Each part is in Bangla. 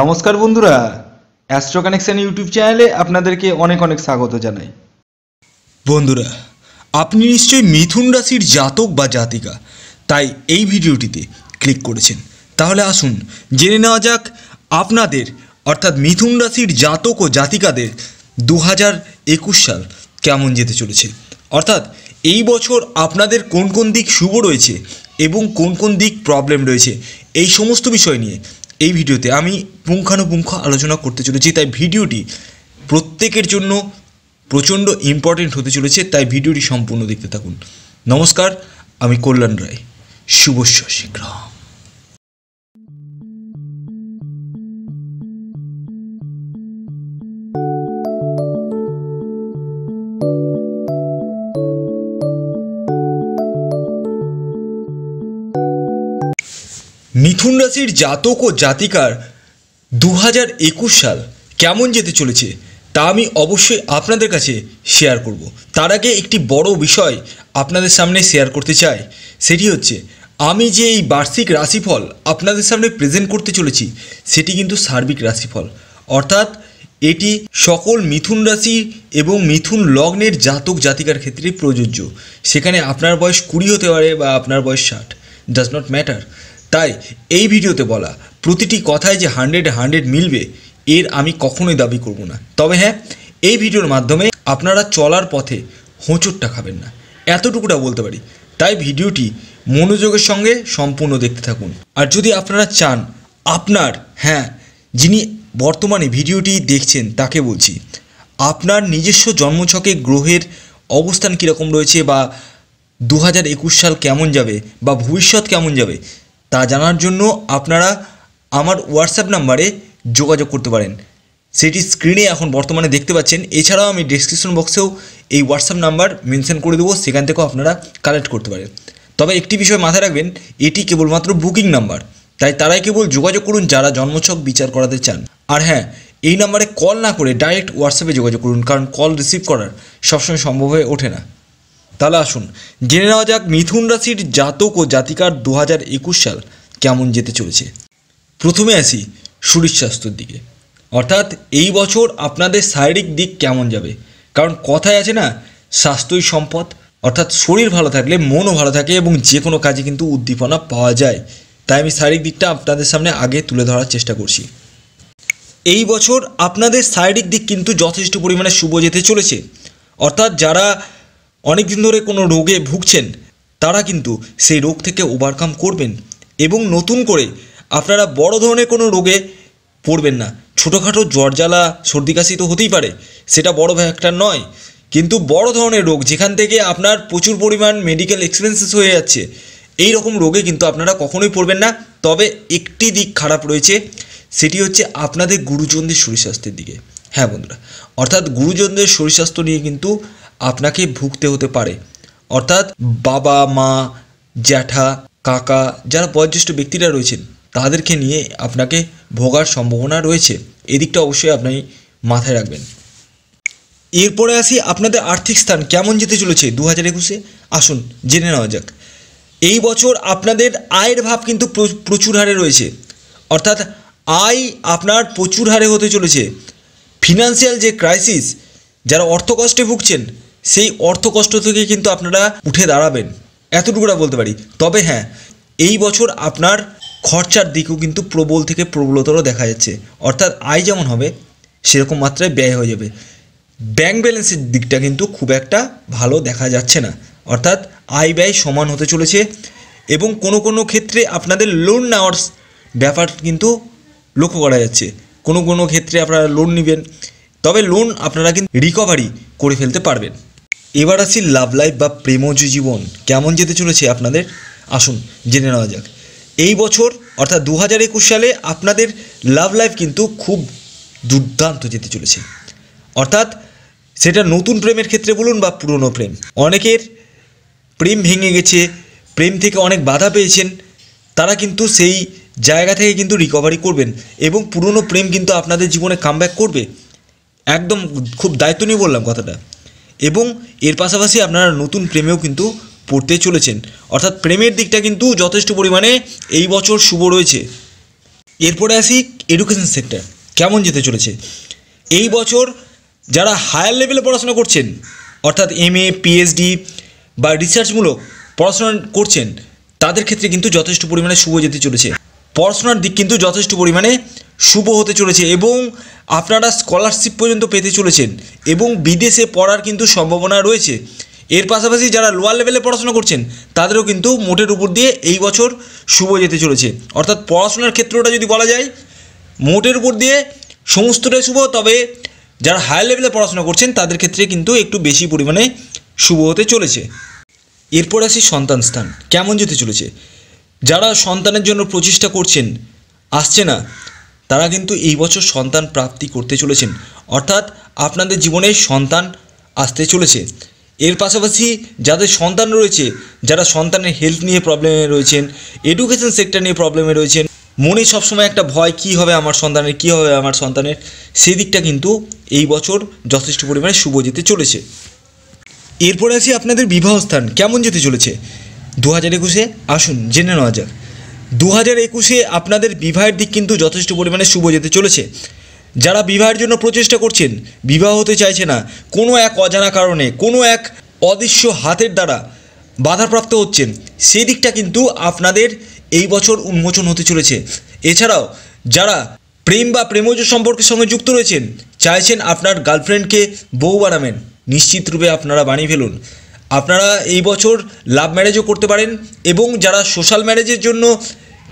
নমস্কার বন্ধুরা অ্যাস্ট্রো কানেকশন ইউটিউব চ্যানেলে আপনাদেরকে অনেক অনেক স্বাগত জানাই বন্ধুরা আপনি নিশ্চয়ই মিথুন রাশির জাতক বা জাতিকা তাই এই ভিডিওটিতে ক্লিক করেছেন তাহলে আসুন জেনে নেওয়া যাক আপনাদের অর্থাৎ মিথুন রাশির জাতক ও জাতিকাদের দু হাজার একুশ সাল কেমন যেতে চলেছে অর্থাৎ এই বছর আপনাদের কোন কোন দিক শুভ রয়েছে এবং কোন কোন দিক প্রবলেম রয়েছে এই সমস্ত বিষয় নিয়ে এই ভিডিওতে আমি পুঙ্খানুপুঙ্খ আলোচনা করতে চলেছি তাই ভিডিওটি প্রত্যেকের জন্য প্রচণ্ড ইম্পর্টেন্ট হতে চলেছে তাই ভিডিওটি সম্পূর্ণ দেখতে থাকুন নমস্কার আমি কল্যাণ রায় শুভস্য শীঘ্রম মিথুন রাশির জাতক ও জাতিকার দু হাজার একুশ সাল কেমন যেতে চলেছে তা আমি অবশ্যই আপনাদের কাছে শেয়ার করব তার আগে একটি বড় বিষয় আপনাদের সামনে শেয়ার করতে চাই সেটি হচ্ছে আমি যে এই বার্ষিক রাশিফল আপনাদের সামনে প্রেজেন্ট করতে চলেছি সেটি কিন্তু সার্বিক রাশিফল অর্থাৎ এটি সকল মিথুন রাশি এবং মিথুন লগ্নের জাতক জাতিকার ক্ষেত্রে প্রযোজ্য সেখানে আপনার বয়স কুড়ি হতে পারে বা আপনার বয়স ষাট ডাজ নট ম্যাটার তাই এই ভিডিওতে বলা প্রতিটি কথায় যে হান্ড্রেড হান্ড্রেড মিলবে এর আমি কখনোই দাবি করব না তবে হ্যাঁ এই ভিডিওর মাধ্যমে আপনারা চলার পথে হোঁচটটা খাবেন না এতটুকুটা বলতে পারি তাই ভিডিওটি মনোযোগের সঙ্গে সম্পূর্ণ দেখতে থাকুন আর যদি আপনারা চান আপনার হ্যাঁ যিনি বর্তমানে ভিডিওটি দেখছেন তাকে বলছি আপনার নিজস্ব জন্মছকে গ্রহের অবস্থান কীরকম রয়েছে বা দু সাল কেমন যাবে বা ভবিষ্যৎ কেমন যাবে তা জানার জন্য আপনারা আমার হোয়াটসঅ্যাপ নাম্বারে যোগাযোগ করতে পারেন সেটি স্ক্রিনে এখন বর্তমানে দেখতে পাচ্ছেন এছাড়াও আমি ডিসক্রিপশন বক্সেও এই হোয়াটসঅ্যাপ নাম্বার মেনশন করে দেবো সেখান থেকেও আপনারা কালেক্ট করতে পারেন তবে একটি বিষয় মাথায় রাখবেন এটি কেবলমাত্র বুকিং নাম্বার তাই তারাই কেবল যোগাযোগ করুন যারা জন্মছক বিচার করাতে চান আর হ্যাঁ এই নাম্বারে কল না করে ডাইরেক্ট হোয়াটসঅ্যাপে যোগাযোগ করুন কারণ কল রিসিভ করার সবসময় সম্ভব হয়ে ওঠে না তাহলে আসুন জেনে নেওয়া যাক মিথুন রাশির জাতক ও জাতিকার দু সাল কেমন যেতে চলেছে প্রথমে আসি শরীর স্বাস্থ্যর দিকে অর্থাৎ এই বছর আপনাদের শারীরিক দিক কেমন যাবে কারণ কথায় আছে না স্বাস্থ্যই সম্পদ অর্থাৎ শরীর ভালো থাকলে মনও ভালো থাকে এবং যে কোনো কাজে কিন্তু উদ্দীপনা পাওয়া যায় তাই আমি শারীরিক দিকটা আপনাদের সামনে আগে তুলে ধরার চেষ্টা করছি এই বছর আপনাদের শারীরিক দিক কিন্তু যথেষ্ট পরিমাণে শুভ যেতে চলেছে অর্থাৎ যারা অনেক দিন ধরে কোনো রোগে ভুগছেন তারা কিন্তু সেই রোগ থেকে ওভারকাম করবেন এবং নতুন করে আপনারা বড় ধরনের কোনো রোগে পড়বেন না ছোটোখাটো জ্বালা সর্দি কাশি তো হতেই পারে সেটা বড় একটা নয় কিন্তু বড় ধরনের রোগ যেখান থেকে আপনার প্রচুর পরিমাণ মেডিকেল এক্সপেন্সেস হয়ে যাচ্ছে এই রকম রোগে কিন্তু আপনারা কখনোই পড়বেন না তবে একটি দিক খারাপ রয়েছে সেটি হচ্ছে আপনাদের গুরুজনদের শরীর স্বাস্থ্যের দিকে হ্যাঁ বন্ধুরা অর্থাৎ গুরুজনদের শরীর স্বাস্থ্য নিয়ে কিন্তু আপনাকে ভুগতে হতে পারে অর্থাৎ বাবা মা জ্যাঠা কাকা যারা বয়োজ্যেষ্ঠ ব্যক্তিরা রয়েছেন তাদেরকে নিয়ে আপনাকে ভোগার সম্ভাবনা রয়েছে এদিকটা অবশ্যই আপনি মাথায় রাখবেন এরপরে আসি আপনাদের আর্থিক স্থান কেমন যেতে চলেছে দু হাজার একুশে আসুন জেনে নেওয়া যাক এই বছর আপনাদের আয়ের ভাব কিন্তু প্রচুর হারে রয়েছে অর্থাৎ আয় আপনার প্রচুর হারে হতে চলেছে ফিনান্সিয়াল যে ক্রাইসিস যারা অর্থকষ্টে ভুগছেন সেই অর্থ কষ্ট থেকে কিন্তু আপনারা উঠে দাঁড়াবেন এতটুকুটা বলতে পারি তবে হ্যাঁ এই বছর আপনার খরচার দিকও কিন্তু প্রবল থেকে প্রবলতর দেখা যাচ্ছে অর্থাৎ আয় যেমন হবে সেরকম মাত্রায় ব্যয় হয়ে যাবে ব্যাংক ব্যালেন্সের দিকটা কিন্তু খুব একটা ভালো দেখা যাচ্ছে না অর্থাৎ আয় ব্যয় সমান হতে চলেছে এবং কোনো কোনো ক্ষেত্রে আপনাদের লোন নেওয়ার ব্যাপার কিন্তু লক্ষ্য করা যাচ্ছে কোনো কোনো ক্ষেত্রে আপনারা লোন নেবেন তবে লোন আপনারা কিন্তু রিকভারি করে ফেলতে পারবেন এবার আসি লাভ লাইফ বা প্রেম জীবন কেমন যেতে চলেছে আপনাদের আসুন জেনে নেওয়া যাক এই বছর অর্থাৎ দু হাজার একুশ সালে আপনাদের লাভ লাইফ কিন্তু খুব দুর্দান্ত যেতে চলেছে অর্থাৎ সেটা নতুন প্রেমের ক্ষেত্রে বলুন বা পুরনো প্রেম অনেকের প্রেম ভেঙে গেছে প্রেম থেকে অনেক বাধা পেয়েছেন তারা কিন্তু সেই জায়গা থেকে কিন্তু রিকভারি করবেন এবং পুরনো প্রেম কিন্তু আপনাদের জীবনে কামব্যাক করবে একদম খুব দায়িত্ব নিয়ে বললাম কথাটা এবং এর পাশাপাশি আপনারা নতুন প্রেমেও কিন্তু পড়তে চলেছেন অর্থাৎ প্রেমের দিকটা কিন্তু যথেষ্ট পরিমাণে এই বছর শুভ রয়েছে এরপরে আসি এডুকেশন সেক্টর কেমন যেতে চলেছে এই বছর যারা হায়ার লেভেলে পড়াশোনা করছেন অর্থাৎ এম এ পিএইচডি বা রিসার্চমূলক পড়াশোনা করছেন তাদের ক্ষেত্রে কিন্তু যথেষ্ট পরিমাণে শুভ যেতে চলেছে পড়াশোনার দিক কিন্তু যথেষ্ট পরিমাণে শুভ হতে চলেছে এবং আপনারা স্কলারশিপ পর্যন্ত পেতে চলেছেন এবং বিদেশে পড়ার কিন্তু সম্ভাবনা রয়েছে এর পাশাপাশি যারা লোয়ার লেভেলে পড়াশোনা করছেন তাদেরও কিন্তু মোটের উপর দিয়ে এই বছর শুভ যেতে চলেছে অর্থাৎ পড়াশোনার ক্ষেত্রটা যদি বলা যায় মোটের উপর দিয়ে সমস্তটাই শুভ তবে যারা হায়ার লেভেলে পড়াশোনা করছেন তাদের ক্ষেত্রে কিন্তু একটু বেশি পরিমাণে শুভ হতে চলেছে এরপর আসি সন্তান স্থান কেমন যেতে চলেছে যারা সন্তানের জন্য প্রচেষ্টা করছেন আসছে না তারা কিন্তু এই বছর সন্তান প্রাপ্তি করতে চলেছেন অর্থাৎ আপনাদের জীবনে সন্তান আসতে চলেছে এর পাশাপাশি যাদের সন্তান রয়েছে যারা সন্তানের হেলথ নিয়ে প্রবলেমে রয়েছেন এডুকেশন সেক্টর নিয়ে প্রবলেমে রয়েছেন মনে সবসময় একটা ভয় কি হবে আমার সন্তানের কি হবে আমার সন্তানের সেই দিকটা কিন্তু এই বছর যথেষ্ট পরিমাণে শুভ যেতে চলেছে এরপরে আসি আপনাদের বিবাহস্থান কেমন যেতে চলেছে দু হাজার একুশে আসুন জেনে নেওয়া যাক দু হাজার একুশে আপনাদের বিবাহের দিক কিন্তু যথেষ্ট পরিমাণে শুভ যেতে চলেছে যারা বিবাহের জন্য প্রচেষ্টা করছেন বিবাহ হতে চাইছে না কোনো এক অজানা কারণে কোনো এক অদৃশ্য হাতের দ্বারা বাধাপ্রাপ্ত হচ্ছেন সেই দিকটা কিন্তু আপনাদের এই বছর উন্মোচন হতে চলেছে এছাড়াও যারা প্রেম বা প্রেমজ সম্পর্কের সঙ্গে যুক্ত রয়েছেন চাইছেন আপনার গার্লফ্রেন্ডকে বউ বানাবেন নিশ্চিত রূপে আপনারা বানিয়ে ফেলুন আপনারা এই বছর লাভ ম্যারেজও করতে পারেন এবং যারা সোশ্যাল ম্যারেজের জন্য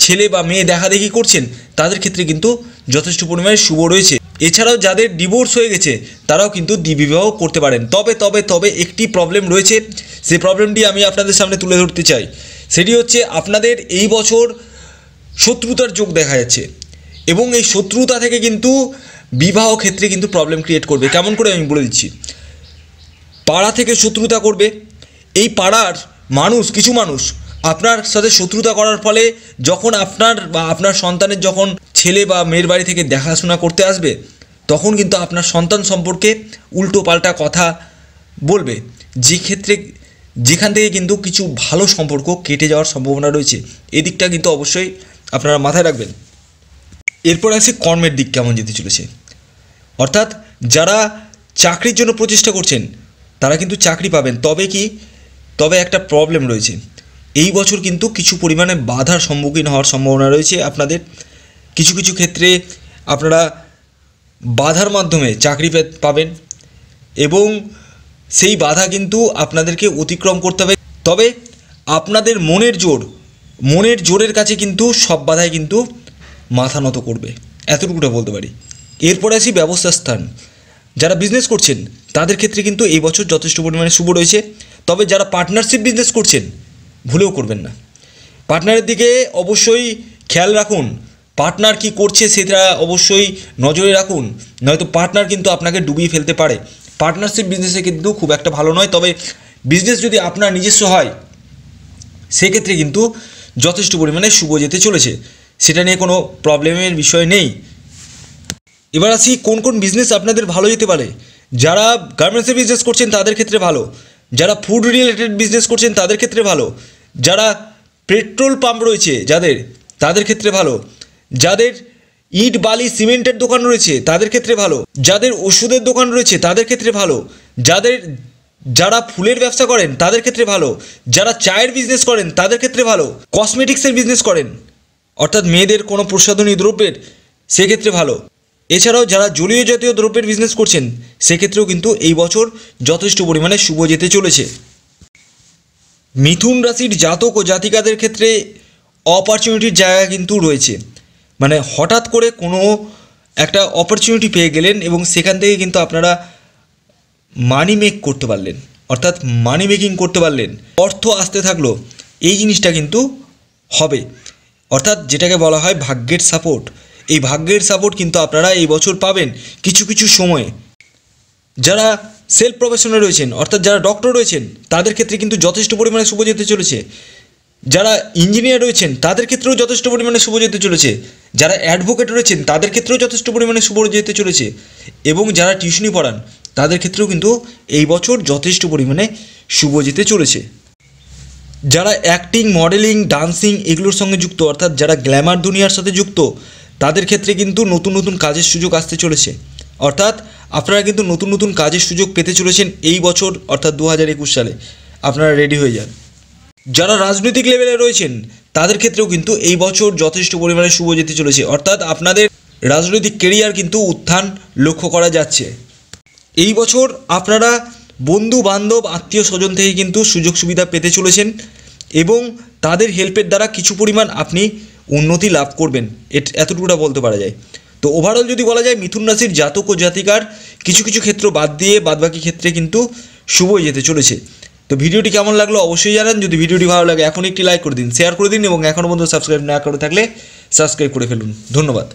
ছেলে বা মেয়ে দেখা দেখি করছেন তাদের ক্ষেত্রে কিন্তু যথেষ্ট পরিমাণে শুভ রয়েছে এছাড়াও যাদের ডিভোর্স হয়ে গেছে তারাও কিন্তু দ্বিবিবাহ করতে পারেন তবে তবে তবে একটি প্রবলেম রয়েছে সেই প্রবলেমটি আমি আপনাদের সামনে তুলে ধরতে চাই সেটি হচ্ছে আপনাদের এই বছর শত্রুতার যোগ দেখা যাচ্ছে এবং এই শত্রুতা থেকে কিন্তু বিবাহ ক্ষেত্রে কিন্তু প্রবলেম ক্রিয়েট করবে কেমন করে আমি বলে দিচ্ছি পাড়া থেকে শত্রুতা করবে এই পাড়ার মানুষ কিছু মানুষ আপনার সাথে শত্রুতা করার ফলে যখন আপনার বা আপনার সন্তানের যখন ছেলে বা মেয়ের বাড়ি থেকে দেখাশোনা করতে আসবে তখন কিন্তু আপনার সন্তান সম্পর্কে উল্টো পাল্টা কথা বলবে যে ক্ষেত্রে যেখান থেকে কিন্তু কিছু ভালো সম্পর্ক কেটে যাওয়ার সম্ভাবনা রয়েছে এদিকটা কিন্তু অবশ্যই আপনারা মাথায় রাখবেন এরপর আসে কর্মের দিক কেমন যেতে চলেছে অর্থাৎ যারা চাকরির জন্য প্রচেষ্টা করছেন তারা কিন্তু চাকরি পাবেন তবে কি তবে একটা প্রবলেম রয়েছে এই বছর কিন্তু কিছু পরিমাণে বাধার সম্মুখীন হওয়ার সম্ভাবনা রয়েছে আপনাদের কিছু কিছু ক্ষেত্রে আপনারা বাধার মাধ্যমে চাকরি পাবেন এবং সেই বাধা কিন্তু আপনাদেরকে অতিক্রম করতে হবে তবে আপনাদের মনের জোর মনের জোরের কাছে কিন্তু সব বাধাই কিন্তু মাথা নত করবে এতটুকুটা বলতে পারি এরপরে আসি ব্যবস্থা স্থান যারা বিজনেস করছেন তাদের ক্ষেত্রে কিন্তু এই বছর যথেষ্ট পরিমাণে শুভ রয়েছে তবে যারা পার্টনারশিপ বিজনেস করছেন ভুলেও করবেন না পার্টনারের দিকে অবশ্যই খেয়াল রাখুন পার্টনার কি করছে সেটা অবশ্যই নজরে রাখুন নয়তো পার্টনার কিন্তু আপনাকে ডুবিয়ে ফেলতে পারে পার্টনারশিপ বিজনেসে কিন্তু খুব একটা ভালো নয় তবে বিজনেস যদি আপনার নিজস্ব হয় সেক্ষেত্রে কিন্তু যথেষ্ট পরিমাণে শুভ যেতে চলেছে সেটা নিয়ে কোনো প্রবলেমের বিষয় নেই এবার আসি কোন কোন বিজনেস আপনাদের ভালো যেতে পারে যারা গার্মেন্টসের বিজনেস করছেন তাদের ক্ষেত্রে ভালো যারা ফুড রিলেটেড বিজনেস করছেন তাদের ক্ষেত্রে ভালো যারা পেট্রোল পাম্প রয়েছে যাদের তাদের ক্ষেত্রে ভালো যাদের ইট বালি সিমেন্টের দোকান রয়েছে তাদের ক্ষেত্রে ভালো যাদের ওষুধের দোকান রয়েছে তাদের ক্ষেত্রে ভালো যাদের যারা ফুলের ব্যবসা করেন তাদের ক্ষেত্রে ভালো যারা চায়ের বিজনেস করেন তাদের ক্ষেত্রে ভালো কসমেটিক্সের বিজনেস করেন অর্থাৎ মেয়েদের কোনো প্রসাধনী দ্রব্যের সেক্ষেত্রে ভালো এছাড়াও যারা জলীয় জাতীয় দ্রব্যের বিজনেস করছেন সেক্ষেত্রেও কিন্তু এই বছর যথেষ্ট পরিমাণে শুভ যেতে চলেছে মিথুন রাশির জাতক ও জাতিকাদের ক্ষেত্রে অপরচুনিটির জায়গা কিন্তু রয়েছে মানে হঠাৎ করে কোনো একটা অপরচুনিটি পেয়ে গেলেন এবং সেখান থেকে কিন্তু আপনারা মানি মেক করতে পারলেন অর্থাৎ মানি মেকিং করতে পারলেন অর্থ আসতে থাকলো এই জিনিসটা কিন্তু হবে অর্থাৎ যেটাকে বলা হয় ভাগ্যের সাপোর্ট এই ভাগ্যের সাপোর্ট কিন্তু আপনারা এই বছর পাবেন কিছু কিছু সময়ে যারা সেলফ প্রফেশনে রয়েছেন অর্থাৎ যারা ডক্টর রয়েছেন তাদের ক্ষেত্রে কিন্তু যথেষ্ট পরিমাণে শুভ যেতে চলেছে যারা ইঞ্জিনিয়ার রয়েছেন তাদের ক্ষেত্রেও যথেষ্ট পরিমাণে শুভ যেতে চলেছে যারা অ্যাডভোকেট রয়েছেন তাদের ক্ষেত্রেও যথেষ্ট পরিমাণে শুভ যেতে চলেছে এবং যারা টিউশনি পড়ান তাদের ক্ষেত্রেও কিন্তু এই বছর যথেষ্ট পরিমাণে শুভ যেতে চলেছে যারা অ্যাক্টিং মডেলিং ডান্সিং এগুলোর সঙ্গে যুক্ত অর্থাৎ যারা গ্ল্যামার দুনিয়ার সাথে যুক্ত তাদের ক্ষেত্রে কিন্তু নতুন নতুন কাজের সুযোগ আসতে চলেছে অর্থাৎ আপনারা কিন্তু নতুন নতুন কাজের সুযোগ পেতে চলেছেন এই বছর অর্থাৎ দু সালে আপনারা রেডি হয়ে যান যারা রাজনৈতিক লেভেলে রয়েছেন তাদের ক্ষেত্রেও কিন্তু এই বছর যথেষ্ট পরিমাণে শুভ যেতে চলেছে অর্থাৎ আপনাদের রাজনৈতিক কেরিয়ার কিন্তু উত্থান লক্ষ্য করা যাচ্ছে এই বছর আপনারা বন্ধু বান্ধব আত্মীয় স্বজন থেকে কিন্তু সুযোগ সুবিধা পেতে চলেছেন এবং তাদের হেল্পের দ্বারা কিছু পরিমাণ আপনি উন্নতি লাভ করবেন এট এতটুকুটা বলতে পারা যায় তো ওভারঅল যদি বলা যায় মিথুন রাশির জাতক ও জাতিকার কিছু কিছু ক্ষেত্র বাদ দিয়ে বাদবাকি ক্ষেত্রে কিন্তু শুভই যেতে চলেছে তো ভিডিওটি কেমন লাগলো অবশ্যই জানান যদি ভিডিওটি ভালো লাগে এখন একটি লাইক করে দিন শেয়ার করে দিন এবং এখনও পর্যন্ত সাবস্ক্রাইব না করে থাকলে সাবস্ক্রাইব করে ফেলুন ধন্যবাদ